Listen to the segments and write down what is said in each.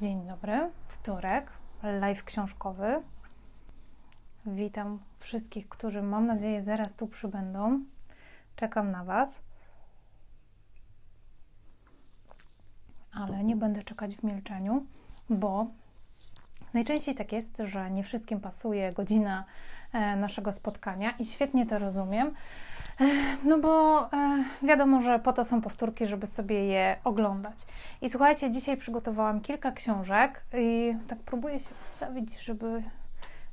Dzień dobry, wtorek, live książkowy. Witam wszystkich, którzy mam nadzieję zaraz tu przybędą. Czekam na Was. Ale nie będę czekać w milczeniu, bo najczęściej tak jest, że nie wszystkim pasuje godzina e, naszego spotkania i świetnie to rozumiem. No bo wiadomo, że po to są powtórki, żeby sobie je oglądać. I słuchajcie, dzisiaj przygotowałam kilka książek i tak próbuję się ustawić, żeby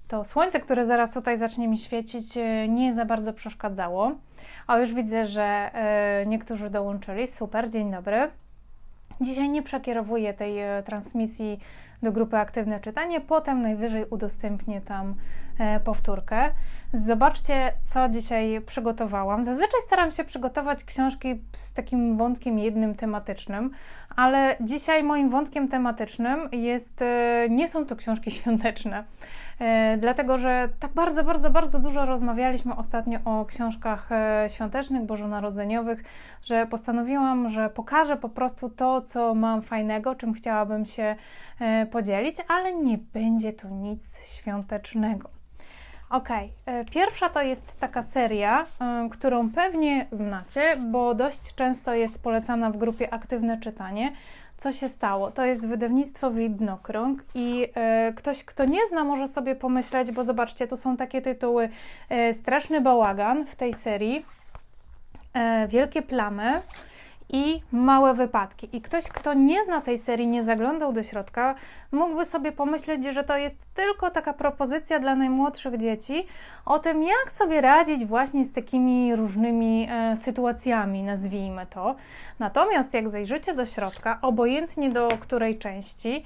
to słońce, które zaraz tutaj zacznie mi świecić, e, nie za bardzo przeszkadzało. A już widzę, że e, niektórzy dołączyli. Super, dzień dobry. Dzisiaj nie przekierowuję tej e, transmisji do grupy Aktywne Czytanie, potem najwyżej udostępnię tam e, powtórkę. Zobaczcie, co dzisiaj przygotowałam. Zazwyczaj staram się przygotować książki z takim wątkiem jednym tematycznym, ale dzisiaj moim wątkiem tematycznym jest, e, nie są to książki świąteczne. E, dlatego że tak bardzo, bardzo, bardzo dużo rozmawialiśmy ostatnio o książkach e, świątecznych, bożonarodzeniowych, że postanowiłam, że pokażę po prostu to, co mam fajnego, czym chciałabym się e, podzielić, ale nie będzie tu nic świątecznego. Ok, pierwsza to jest taka seria, którą pewnie znacie, bo dość często jest polecana w grupie Aktywne Czytanie co się stało. To jest wydawnictwo Widnokrąg i e, ktoś, kto nie zna, może sobie pomyśleć, bo zobaczcie, tu są takie tytuły e, Straszny bałagan w tej serii, e, Wielkie plamy, i małe wypadki. I ktoś, kto nie zna tej serii, nie zaglądał do środka, mógłby sobie pomyśleć, że to jest tylko taka propozycja dla najmłodszych dzieci o tym, jak sobie radzić właśnie z takimi różnymi e, sytuacjami, nazwijmy to. Natomiast jak zajrzycie do środka, obojętnie do której części,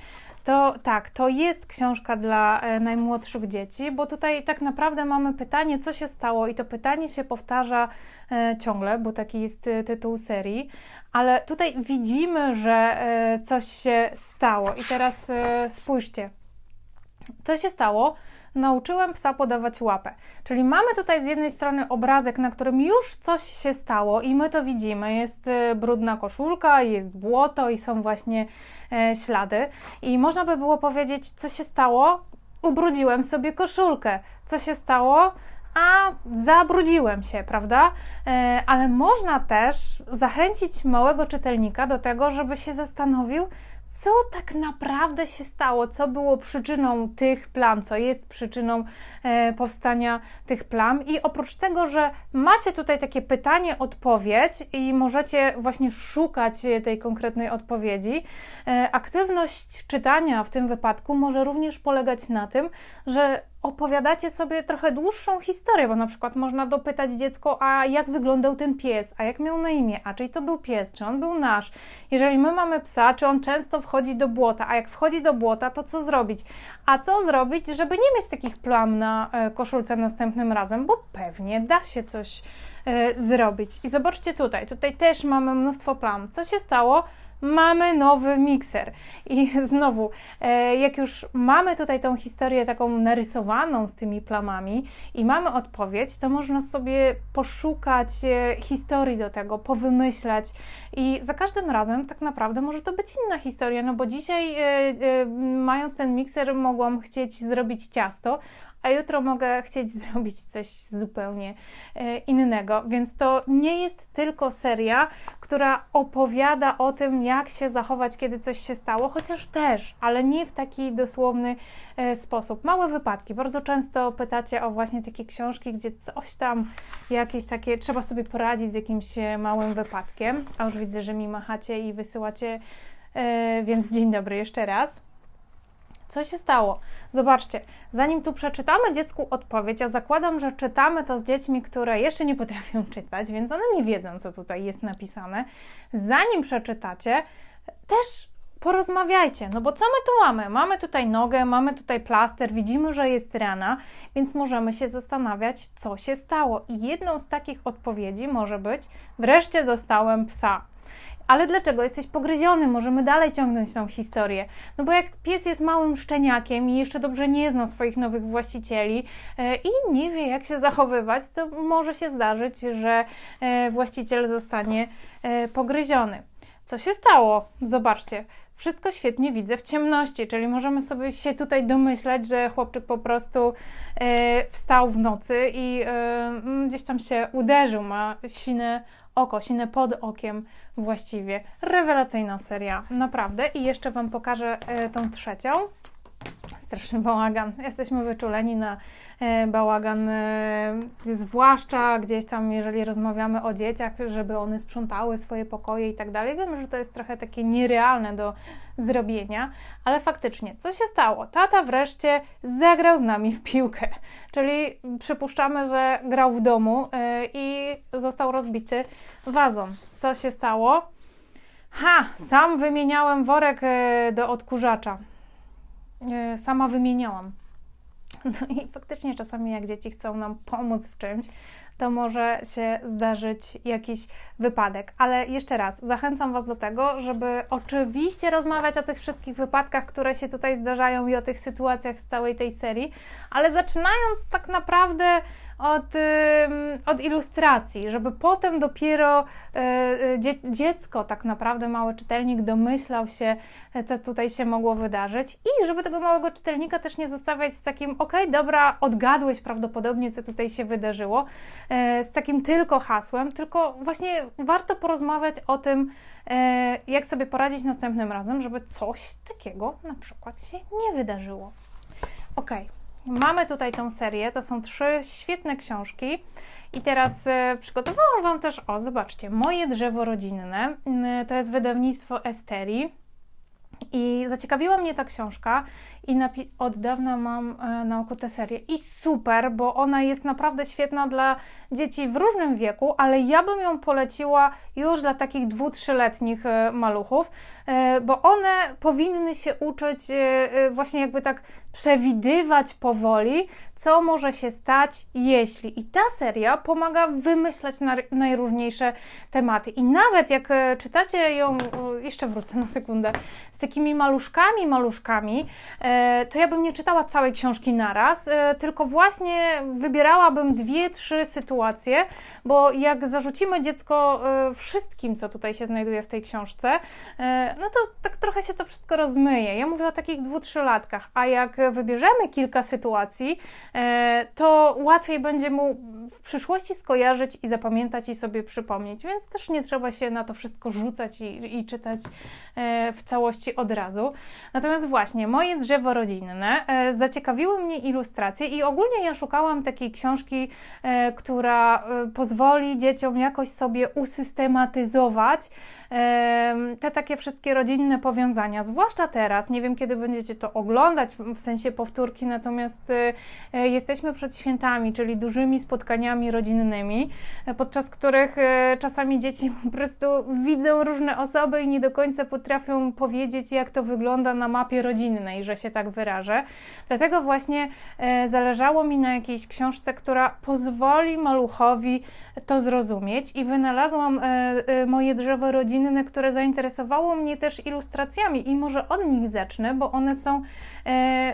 to tak, to jest książka dla e, najmłodszych dzieci, bo tutaj tak naprawdę mamy pytanie, co się stało, i to pytanie się powtarza e, ciągle, bo taki jest e, tytuł serii, ale tutaj widzimy, że coś się stało. I teraz spójrzcie, co się stało? nauczyłem psa podawać łapę. Czyli mamy tutaj z jednej strony obrazek, na którym już coś się stało i my to widzimy. Jest y, brudna koszulka, jest błoto i są właśnie e, ślady. I można by było powiedzieć, co się stało? Ubrudziłem sobie koszulkę. Co się stało? a zabrudziłem się, prawda? E, ale można też zachęcić małego czytelnika do tego, żeby się zastanowił, co tak naprawdę się stało, co było przyczyną tych plam, co jest przyczyną e, powstania tych plam. I oprócz tego, że macie tutaj takie pytanie, odpowiedź i możecie właśnie szukać e, tej konkretnej odpowiedzi, e, aktywność czytania w tym wypadku może również polegać na tym, że opowiadacie sobie trochę dłuższą historię, bo na przykład można dopytać dziecko, a jak wyglądał ten pies, a jak miał na imię, a czy to był pies, czy on był nasz. Jeżeli my mamy psa, czy on często wchodzi do błota, a jak wchodzi do błota, to co zrobić? A co zrobić, żeby nie mieć takich plam na e, koszulce następnym razem, bo pewnie da się coś e, zrobić. I zobaczcie tutaj, tutaj też mamy mnóstwo plam. Co się stało? mamy nowy mikser. I znowu, e, jak już mamy tutaj tą historię taką narysowaną z tymi plamami i mamy odpowiedź, to można sobie poszukać e, historii do tego, powymyślać i za każdym razem tak naprawdę może to być inna historia, no bo dzisiaj e, mając ten mikser mogłam chcieć zrobić ciasto, a jutro mogę chcieć zrobić coś zupełnie e, innego. Więc to nie jest tylko seria, która opowiada o tym, jak się zachować, kiedy coś się stało, chociaż też, ale nie w taki dosłowny e, sposób. Małe wypadki. Bardzo często pytacie o właśnie takie książki, gdzie coś tam, jakieś takie, trzeba sobie poradzić z jakimś e, małym wypadkiem. A już widzę, że mi machacie i wysyłacie, więc dzień dobry jeszcze raz. Co się stało? Zobaczcie, zanim tu przeczytamy dziecku odpowiedź, a zakładam, że czytamy to z dziećmi, które jeszcze nie potrafią czytać, więc one nie wiedzą, co tutaj jest napisane. Zanim przeczytacie, też porozmawiajcie, no bo co my tu mamy? Mamy tutaj nogę, mamy tutaj plaster, widzimy, że jest rana, więc możemy się zastanawiać, co się stało. I jedną z takich odpowiedzi może być: wreszcie dostałem psa. Ale dlaczego jesteś pogryziony? Możemy dalej ciągnąć tą historię. No bo jak pies jest małym szczeniakiem i jeszcze dobrze nie zna swoich nowych właścicieli e, i nie wie, jak się zachowywać, to może się zdarzyć, że e, właściciel zostanie e, pogryziony. Co się stało? Zobaczcie wszystko świetnie widzę w ciemności, czyli możemy sobie się tutaj domyślać, że chłopczyk po prostu wstał w nocy i gdzieś tam się uderzył, ma sine oko, siny pod okiem właściwie. Rewelacyjna seria, naprawdę. I jeszcze Wam pokażę e, tą trzecią. Straszny bałagan. Jesteśmy wyczuleni na e, bałagan, e, zwłaszcza gdzieś tam, jeżeli rozmawiamy o dzieciach, żeby one sprzątały swoje pokoje i tak dalej. Wiemy, że to jest trochę takie nierealne do zrobienia, ale faktycznie, co się stało? Tata wreszcie zagrał z nami w piłkę, czyli przypuszczamy, że grał w domu y, i został rozbity wazon. Co się stało? Ha, sam wymieniałem worek y, do odkurzacza. Y, sama wymieniałam. No i faktycznie czasami, jak dzieci chcą nam pomóc w czymś, to może się zdarzyć jakiś wypadek. Ale jeszcze raz, zachęcam Was do tego, żeby oczywiście rozmawiać o tych wszystkich wypadkach, które się tutaj zdarzają i o tych sytuacjach z całej tej serii, ale zaczynając tak naprawdę od, od ilustracji, żeby potem dopiero e, e, dziecko, tak naprawdę mały czytelnik, domyślał się, e, co tutaj się mogło wydarzyć i żeby tego małego czytelnika też nie zostawiać z takim, okej, dobra, odgadłeś prawdopodobnie, co tutaj się wydarzyło, z takim tylko hasłem, tylko właśnie warto porozmawiać o tym, jak sobie poradzić następnym razem, żeby coś takiego na przykład się nie wydarzyło. Okej. Okay. Mamy tutaj tą serię, to są trzy świetne książki. I teraz e, przygotowałam Wam też, o zobaczcie, moje drzewo rodzinne. Mm, to jest wydawnictwo Esterii. I zaciekawiła mnie ta książka i od dawna mam e, na oku tę serię. I super, bo ona jest naprawdę świetna dla dzieci w różnym wieku, ale ja bym ją poleciła już dla takich dwu, trzyletnich e, maluchów, e, bo one powinny się uczyć właśnie jakby tak przewidywać powoli, co może się stać, jeśli. I ta seria pomaga wymyślać najróżniejsze tematy. I nawet jak czytacie ją, jeszcze wrócę na sekundę, z takimi maluszkami, maluszkami, E, to ja bym nie czytała całej książki naraz, e, tylko właśnie wybierałabym dwie, trzy sytuacje, bo jak zarzucimy dziecko e, wszystkim, co tutaj się znajduje w tej książce, no to tak trochę się to wszystko rozmyje. Ja mówię o takich dwu, trzylatkach, a jak wybierzemy kilka sytuacji, to łatwiej będzie mu w przyszłości skojarzyć i zapamiętać i sobie przypomnieć, więc też nie trzeba się na to wszystko rzucać i, i czytać w całości od razu. Natomiast właśnie, moje drzewo drzewo rodzinne. E, zaciekawiły mnie ilustracje i ogólnie ja szukałam takiej książki, e, która e, pozwoli dzieciom jakoś sobie usystematyzować te takie wszystkie rodzinne powiązania, zwłaszcza teraz. Nie wiem, kiedy będziecie to oglądać w sensie powtórki, natomiast jesteśmy przed świętami, czyli dużymi spotkaniami rodzinnymi, podczas których czasami dzieci po prostu widzą różne osoby i nie do końca potrafią powiedzieć, jak to wygląda na mapie rodzinnej, że się się tak wyrażę. Dlatego właśnie e, zależało mi na jakiejś książce, która pozwoli maluchowi to zrozumieć i wynalazłam e, e, moje drzewo rodzinne, które zainteresowało mnie też ilustracjami i może od nich zacznę, bo one są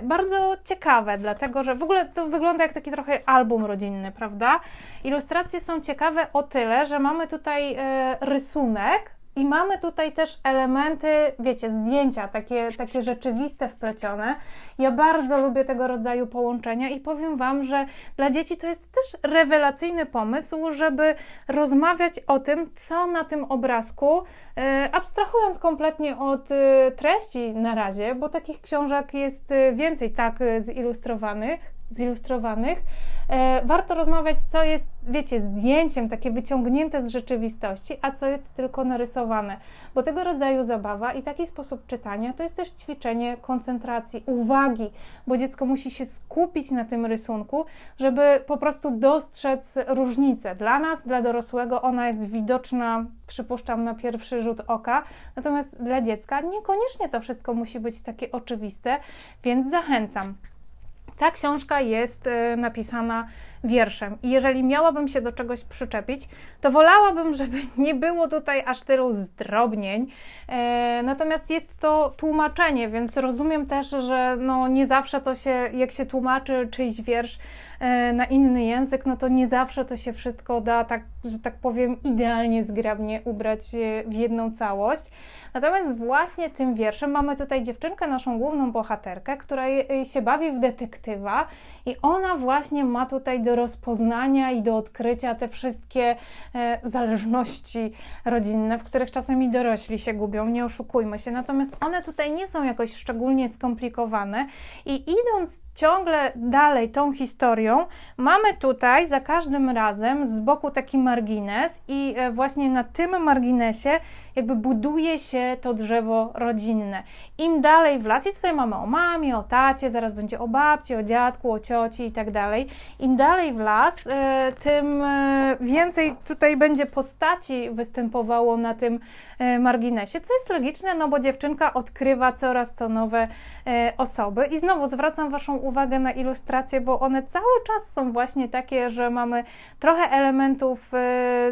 bardzo ciekawe, dlatego że w ogóle to wygląda jak taki trochę album rodzinny, prawda? Ilustracje są ciekawe o tyle, że mamy tutaj rysunek, i mamy tutaj też elementy, wiecie, zdjęcia, takie, takie rzeczywiste wplecione. Ja bardzo lubię tego rodzaju połączenia i powiem Wam, że dla dzieci to jest też rewelacyjny pomysł, żeby rozmawiać o tym, co na tym obrazku, e, abstrahując kompletnie od e, treści na razie, bo takich książek jest e, więcej, tak, zilustrowanych, zilustrowanych E, warto rozmawiać, co jest, wiecie, zdjęciem, takie wyciągnięte z rzeczywistości, a co jest tylko narysowane. Bo tego rodzaju zabawa i taki sposób czytania to jest też ćwiczenie koncentracji, uwagi, bo dziecko musi się skupić na tym rysunku, żeby po prostu dostrzec różnicę. Dla nas, dla dorosłego, ona jest widoczna, przypuszczam, na pierwszy rzut oka, natomiast dla dziecka niekoniecznie to wszystko musi być takie oczywiste, więc zachęcam. Ta książka jest e, napisana wierszem. I jeżeli miałabym się do czegoś przyczepić, to wolałabym, żeby nie było tutaj aż tylu zdrobnień. E, natomiast jest to tłumaczenie, więc rozumiem też, że no nie zawsze to się, jak się tłumaczy czyjś wiersz e, na inny język, no to nie zawsze to się wszystko da tak, że tak powiem, idealnie, zgrabnie ubrać e, w jedną całość. Natomiast właśnie tym wierszem mamy tutaj dziewczynkę, naszą główną bohaterkę, która e, się bawi w detektywa i ona właśnie ma tutaj do do rozpoznania i do odkrycia te wszystkie e, zależności rodzinne, w których czasami dorośli się gubią, nie oszukujmy się. Natomiast one tutaj nie są jakoś szczególnie skomplikowane i idąc ciągle dalej tą historią, mamy tutaj za każdym razem z boku taki margines i e, właśnie na tym marginesie jakby buduje się to drzewo rodzinne. Im dalej w las, i tutaj mamy o mamie, o tacie, zaraz będzie o babci, o dziadku, o cioci i tak dalej. Im dalej w las, e, tym e, więcej tutaj będzie postaci występowało na tym e, marginesie, co jest logiczne, no bo dziewczynka odkrywa coraz to nowe osoby. I znowu zwracam Waszą uwagę na ilustracje, bo one cały czas są właśnie takie, że mamy trochę elementów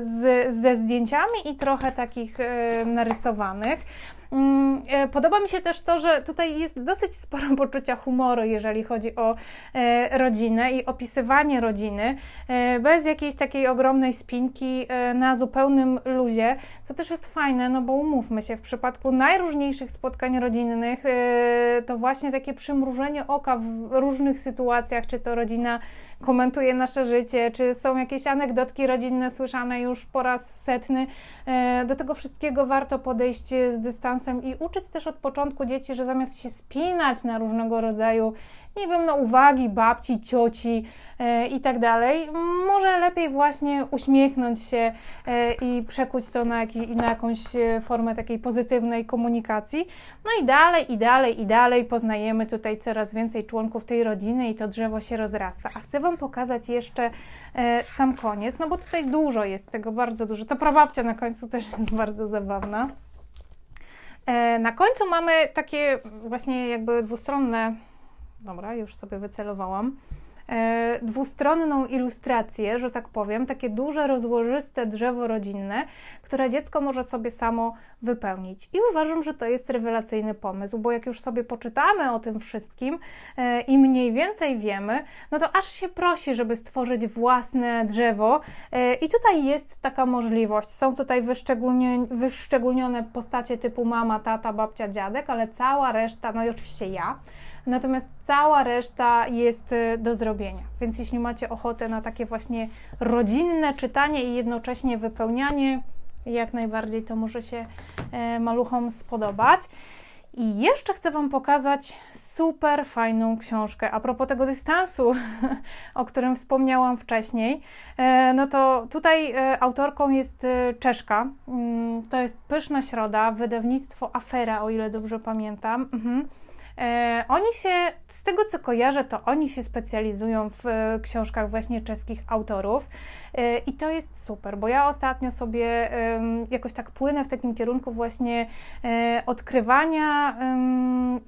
z, ze zdjęciami i trochę takich narysowanych. Mm, e, podoba mi się też to, że tutaj jest dosyć sporo poczucia humoru, jeżeli chodzi o e, rodzinę i opisywanie rodziny, e, bez jakiejś takiej ogromnej spinki na zupełnym luzie, co też jest fajne, no bo umówmy się, w przypadku najróżniejszych spotkań rodzinnych to właśnie takie przymrużenie oka w różnych sytuacjach, czy to rodzina komentuje nasze życie, czy są jakieś anegdotki rodzinne słyszane już po raz setny. Do tego wszystkiego warto podejść z dystansem i uczyć też od początku dzieci, że zamiast się spinać na różnego rodzaju, nie wiem, no uwagi babci, cioci e, i tak dalej, może lepiej właśnie uśmiechnąć się e, i przekuć to na, jakiś, na jakąś e, formę takiej pozytywnej komunikacji. No i dalej, i dalej, i dalej poznajemy tutaj coraz więcej członków tej rodziny i to drzewo się rozrasta. A chcę Wam pokazać jeszcze e, sam koniec, no bo tutaj dużo jest tego, bardzo dużo. Ta prababcia na końcu też jest bardzo zabawna. E, na końcu mamy takie właśnie jakby dwustronne. Dobra, już sobie wycelowałam. E, dwustronną ilustrację, że tak powiem, takie duże, rozłożyste drzewo rodzinne, które dziecko może sobie samo wypełnić. I uważam, że to jest rewelacyjny pomysł, bo jak już sobie poczytamy o tym wszystkim e, i mniej więcej wiemy, no to aż się prosi, żeby stworzyć własne drzewo. E, I tutaj jest taka możliwość. Są tutaj wyszczególnione postacie typu mama, tata, babcia, dziadek, ale cała reszta, no i oczywiście ja natomiast cała reszta jest y, do zrobienia. Więc jeśli macie ochotę na takie właśnie rodzinne czytanie i jednocześnie wypełnianie, jak najbardziej to może się e, maluchom spodobać. I jeszcze chcę Wam pokazać super fajną książkę. A propos tego dystansu, o którym wspomniałam wcześniej, e, no to tutaj e, autorką jest Czeszka. Mm, to jest Pyszna Środa, wydawnictwo Afera, o ile dobrze pamiętam. Mhm. E, oni się, z tego co kojarzę, to oni się specjalizują w e, książkach właśnie czeskich autorów e, i to jest super, bo ja ostatnio sobie jakoś tak płynę w takim kierunku właśnie odkrywania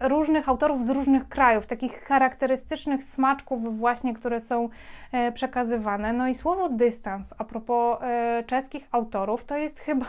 różnych autorów z różnych krajów, takich charakterystycznych smaczków właśnie, które są przekazywane. No i słowo dystans a propos czeskich autorów to jest chyba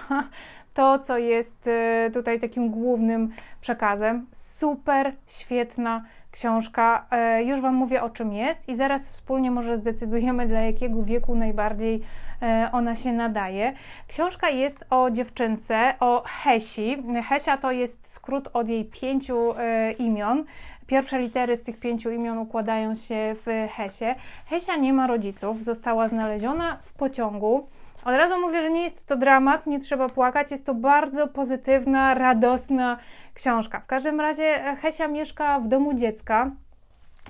to, co jest y, tutaj takim głównym przekazem. Super świetna książka. E, już Wam mówię o czym jest i zaraz wspólnie może zdecydujemy, dla jakiego wieku najbardziej e, ona się nadaje. Książka jest o dziewczynce, o Hesi. Hesia to jest skrót od jej pięciu e, imion. Pierwsze litery z tych pięciu imion układają się w Hesie. Hesia nie ma rodziców, została znaleziona w pociągu. Od razu mówię, że nie jest to dramat, nie trzeba płakać, jest to bardzo pozytywna, radosna książka. W każdym razie e, Hesia mieszka w domu dziecka,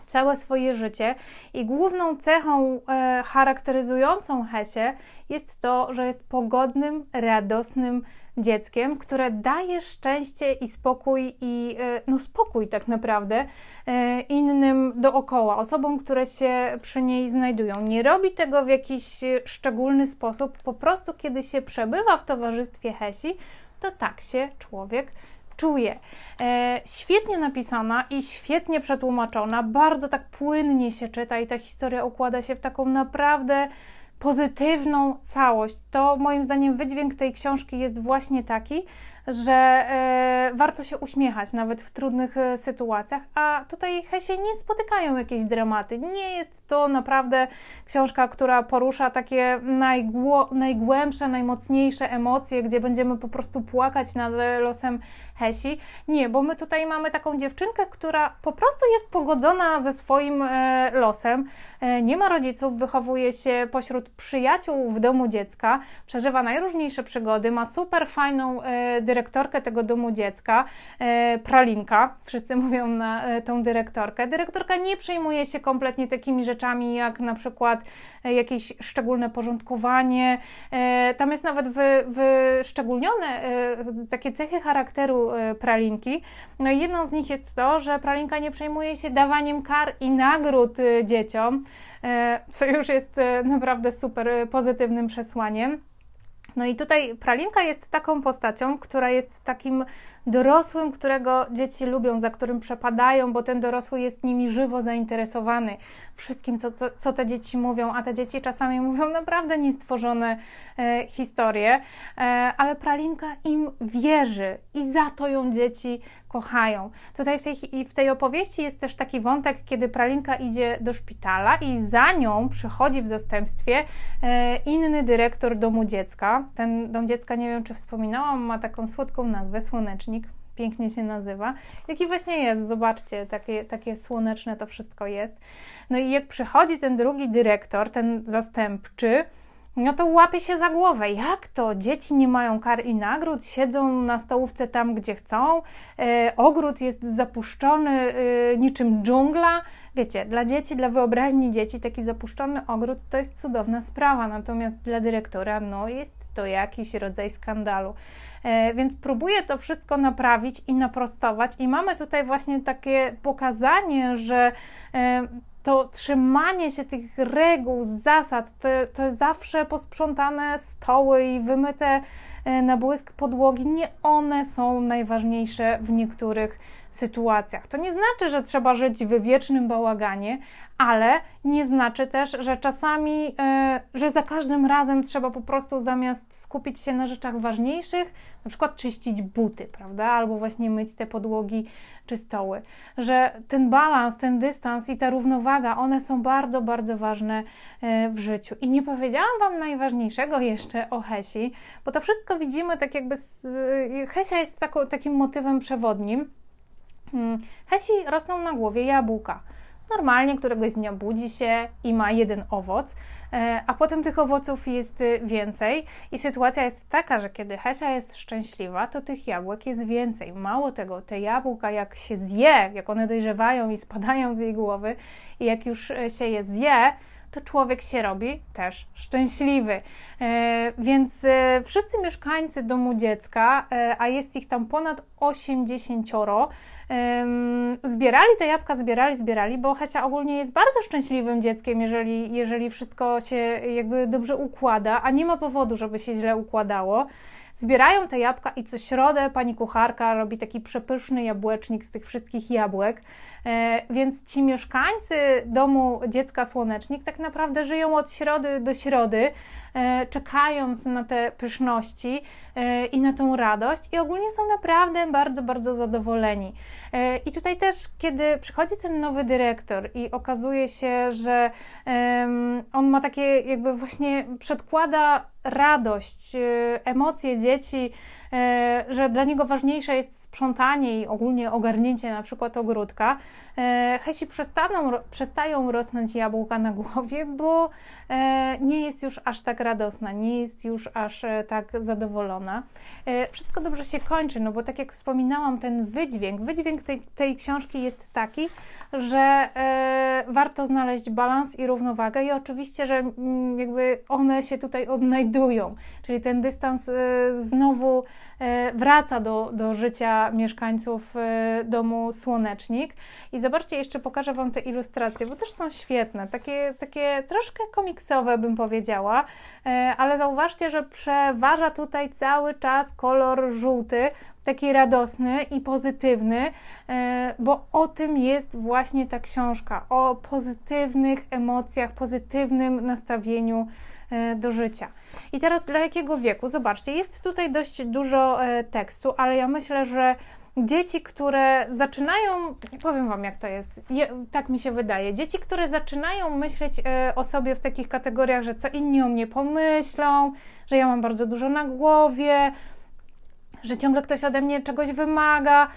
całe swoje życie i główną cechą e, charakteryzującą Hesię jest to, że jest pogodnym, radosnym dzieckiem, które daje szczęście i spokój i e, no spokój tak naprawdę e, innym dookoła, osobom, które się przy niej znajdują. Nie robi tego w jakiś szczególny sposób, po prostu kiedy się przebywa w towarzystwie Hesi, to tak się człowiek czuje. E, świetnie napisana i świetnie przetłumaczona, bardzo tak płynnie się czyta i ta historia układa się w taką naprawdę pozytywną całość. To moim zdaniem wydźwięk tej książki jest właśnie taki, że e, warto się uśmiechać nawet w trudnych e, sytuacjach, a tutaj Hesie nie spotykają jakieś dramaty. Nie jest to naprawdę książka, która porusza takie najgłębsze, najmocniejsze emocje, gdzie będziemy po prostu płakać nad losem Hesi. Nie, bo my tutaj mamy taką dziewczynkę, która po prostu jest pogodzona ze swoim e, losem. nie ma rodziców, wychowuje się pośród przyjaciół w domu dziecka, przeżywa najróżniejsze przygody, ma super fajną e, dyrektorkę tego domu dziecka, e, pralinka, wszyscy mówią na e, tą dyrektorkę. Dyrektorka nie przejmuje się kompletnie takimi rzeczami jak na przykład e, jakieś szczególne porządkowanie. Tam jest nawet wyszczególnione takie cechy charakteru pralinki. No i jedną z nich jest to, że pralinka nie przejmuje się dawaniem kar i nagród dzieciom, co już jest naprawdę super pozytywnym przesłaniem. No i tutaj pralinka jest taką postacią, która jest takim dorosłym, którego dzieci lubią, za którym przepadają, bo ten dorosły jest nimi żywo zainteresowany wszystkim, co, co, co te dzieci mówią, a te dzieci czasami mówią naprawdę niestworzone e, historie, e, ale pralinka im wierzy i za to ją dzieci kochają. Tutaj w tej, w tej opowieści jest też taki wątek, kiedy pralinka idzie do szpitala i za nią przychodzi w zastępstwie e, inny dyrektor domu dziecka. Ten dom dziecka, nie wiem czy wspominałam, ma taką słodką nazwę Słonecznik pięknie się nazywa. Jaki właśnie jest, zobaczcie, takie, takie słoneczne to wszystko jest. No i jak przychodzi ten drugi dyrektor, ten zastępczy, no to łapie się za głowę. Jak to? Dzieci nie mają kar i nagród, siedzą na stołówce tam, gdzie chcą, e, ogród jest zapuszczony e, niczym dżungla. Wiecie, dla dzieci, dla wyobraźni dzieci taki zapuszczony ogród to jest cudowna sprawa, natomiast dla dyrektora no jest to jakiś rodzaj skandalu. E, więc próbuję to wszystko naprawić i naprostować, i mamy tutaj właśnie takie pokazanie, że e, to trzymanie się tych reguł, zasad, to, to zawsze posprzątane stoły i wymyte e, na błysk podłogi, nie one są najważniejsze w niektórych sytuacjach. To nie znaczy, że trzeba żyć w wiecznym bałaganie, ale nie znaczy też, że czasami, e, że za każdym razem trzeba po prostu zamiast skupić się na rzeczach ważniejszych, na przykład czyścić buty, prawda, albo właśnie myć te podłogi czy stoły, że ten balans, ten dystans i ta równowaga, one są bardzo, bardzo ważne e, w życiu. I nie powiedziałam Wam najważniejszego jeszcze o Hesi, bo to wszystko widzimy tak jakby, e, Hesia jest taką, takim motywem przewodnim, Hmm, Hesi rosną na głowie jabłka. Normalnie któregoś dnia budzi się i ma jeden owoc, e, a potem tych owoców jest y, więcej i sytuacja jest taka, że kiedy Hesia jest szczęśliwa, to tych jabłek jest więcej. Mało tego, te jabłka jak się zje, jak one dojrzewają i spadają z jej głowy i jak już e, się je zje, to człowiek się robi też szczęśliwy. E, więc e, wszyscy mieszkańcy domu dziecka, e, a jest ich tam ponad 80, zbierali te jabłka, zbierali, zbierali, bo Hesia ogólnie jest bardzo szczęśliwym dzieckiem, jeżeli, jeżeli wszystko się jakby dobrze układa, a nie ma powodu, żeby się źle układało zbierają te jabłka i co środę pani kucharka robi taki przepyszny jabłecznik z tych wszystkich jabłek. E, więc ci mieszkańcy domu dziecka słonecznik tak naprawdę żyją od środy do środy, e, czekając na te pyszności e, i na tą radość, i ogólnie są naprawdę bardzo, bardzo zadowoleni. I tutaj też, kiedy przychodzi ten nowy dyrektor i okazuje się, że on ma takie, jakby właśnie przedkłada radość, emocje dzieci E, że dla niego ważniejsze jest sprzątanie i ogólnie ogarnięcie na przykład ogródka, E, Hesi przestaną, przestają rosnąć jabłka na głowie, bo e, nie jest już aż tak radosna, nie jest już aż e, tak zadowolona. Wszystko dobrze się kończy, no bo tak jak wspominałam, ten wydźwięk, wydźwięk tej, tej książki jest taki, że warto znaleźć balans i równowagę i oczywiście, że mm, jakby one się tutaj odnajdują, czyli ten dystans znowu E, wraca do, do życia mieszkańców e, domu Słonecznik. I zobaczcie, jeszcze pokażę Wam te ilustracje, bo też są świetne, takie, takie troszkę komiksowe bym powiedziała, e, ale zauważcie, że przeważa tutaj cały czas kolor żółty, taki radosny i pozytywny, bo o tym jest właśnie ta książka, o pozytywnych emocjach, pozytywnym nastawieniu E, do życia. I teraz dla jakiego wieku? Zobaczcie, jest tutaj dość dużo e, tekstu, ale ja myślę, że dzieci, które zaczynają, powiem Wam jak to jest, je, tak mi się wydaje, dzieci, które zaczynają myśleć e, o sobie w takich kategoriach, że co inni o mnie pomyślą, że ja mam bardzo dużo na głowie, że ciągle ktoś ode mnie czegoś wymaga,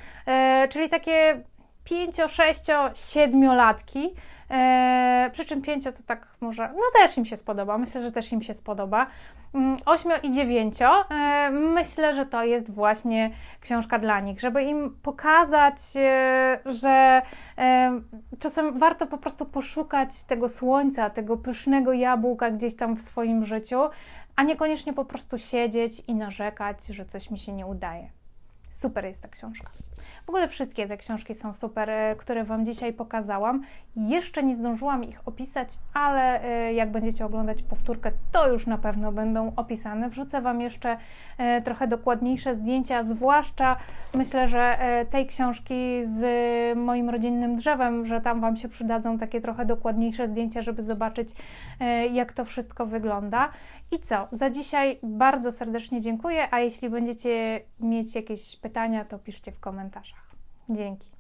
czyli takie 5, 6, 7 latki, E, przy czym pięcio to tak może, no też im się spodoba, myślę, że też im się spodoba. Mm, Ośmiu i dziewięcio, e, myślę, że to jest właśnie książka dla nich, żeby im pokazać, e, że e, czasem warto po prostu poszukać tego słońca, tego pysznego jabłka gdzieś tam w swoim życiu, a niekoniecznie po prostu siedzieć i narzekać, że coś mi się nie udaje super jest ta książka. W ogóle wszystkie te książki są super, e, które Wam dzisiaj pokazałam. Jeszcze nie zdążyłam ich opisać, ale e, jak będziecie oglądać powtórkę, to już na pewno będą opisane. Wrzucę Wam jeszcze e, trochę dokładniejsze zdjęcia, zwłaszcza myślę, że tej książki z moim rodzinnym drzewem, że tam Wam się przydadzą takie trochę dokładniejsze zdjęcia, żeby zobaczyć, jak to wszystko wygląda. I co? Za dzisiaj bardzo serdecznie dziękuję, a jeśli będziecie mieć jakieś pytania, to piszcie w komentarzach. Dzięki.